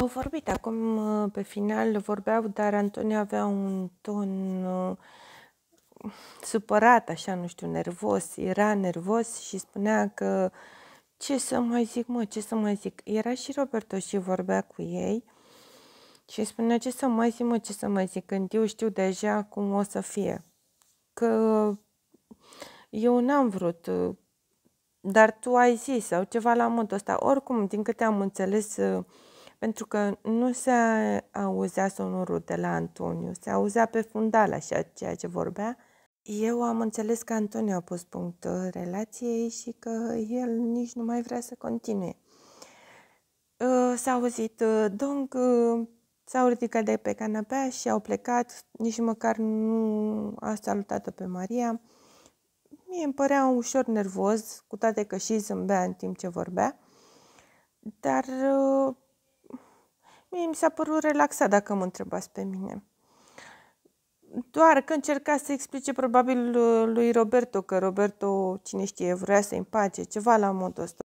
Au vorbit acum uh, pe final, vorbeau, dar Antonia avea un ton uh, supărat, așa, nu știu, nervos, era nervos și spunea că ce să mai zic, mă, ce să mai zic. Era și Roberto și vorbea cu ei și spunea ce să mai zic, mă, ce să mai zic, când eu știu deja cum o să fie. Că eu n-am vrut, uh, dar tu ai zis sau ceva la modul ăsta. Oricum, din câte am înțeles, pentru că nu se auzea sonorul de la Antoniu, se auzea pe fundal așa ceea ce vorbea. Eu am înțeles că Antoniu a pus punct relației și că el nici nu mai vrea să continue. Ă, s-a auzit ă, dong, ă, s-au ridicat de pe canapea și au plecat, nici măcar nu a salutat-o pe Maria. Mie îmi părea ușor nervos, cu toate că și zâmbea în timp ce vorbea, dar Mie mi s-a părut relaxat dacă mă întrebați pe mine. Doar că încerca să explice probabil lui Roberto, că Roberto, cine știe, vrea să-i împace, ceva la modul ăsta.